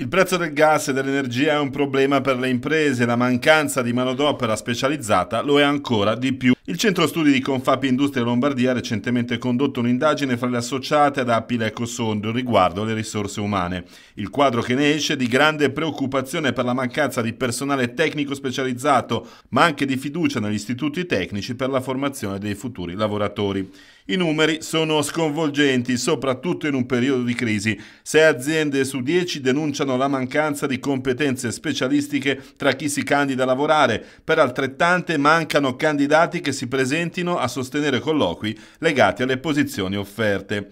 Il prezzo del gas e dell'energia è un problema per le imprese, la mancanza di manodopera specializzata lo è ancora di più. Il centro studi di Confapi Industria Lombardia ha recentemente condotto un'indagine fra le associate ad Apile Ecosondo riguardo alle risorse umane. Il quadro che ne esce è di grande preoccupazione per la mancanza di personale tecnico specializzato, ma anche di fiducia negli istituti tecnici per la formazione dei futuri lavoratori. I numeri sono sconvolgenti, soprattutto in un periodo di crisi. Sei aziende su dieci denunciano la mancanza di competenze specialistiche tra chi si candida a lavorare, per altrettante mancano candidati che si si presentino a sostenere colloqui legati alle posizioni offerte.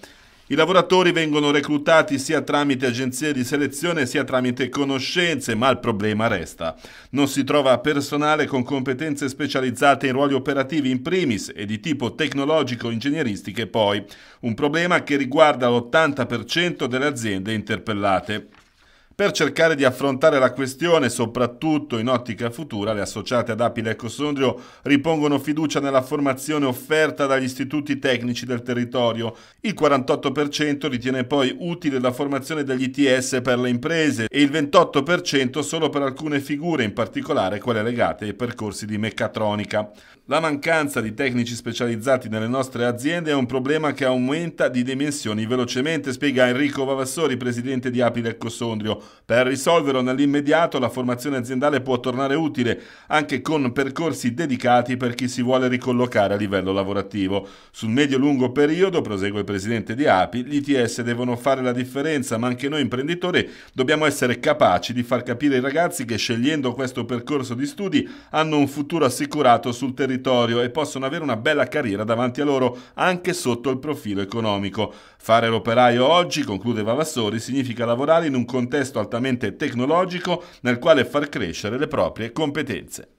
I lavoratori vengono reclutati sia tramite agenzie di selezione sia tramite conoscenze, ma il problema resta. Non si trova personale con competenze specializzate in ruoli operativi in primis e di tipo tecnologico-ingegneristiche poi, un problema che riguarda l'80% delle aziende interpellate per cercare di affrontare la questione, soprattutto in ottica futura, le associate ad Apile e Cossondrio ripongono fiducia nella formazione offerta dagli istituti tecnici del territorio. Il 48% ritiene poi utile la formazione degli ITS per le imprese e il 28% solo per alcune figure, in particolare quelle legate ai percorsi di meccatronica. La mancanza di tecnici specializzati nelle nostre aziende è un problema che aumenta di dimensioni velocemente, spiega Enrico Vavassori, presidente di Apile e Cossondrio. Per risolverlo nell'immediato la formazione aziendale può tornare utile anche con percorsi dedicati per chi si vuole ricollocare a livello lavorativo. Sul medio-lungo periodo, prosegue il presidente di API, gli ITS devono fare la differenza, ma anche noi imprenditori dobbiamo essere capaci di far capire ai ragazzi che scegliendo questo percorso di studi hanno un futuro assicurato sul territorio e possono avere una bella carriera davanti a loro anche sotto il profilo economico. Fare l'operaio oggi, conclude Vavassori, significa lavorare in un contesto altamente tecnologico nel quale far crescere le proprie competenze.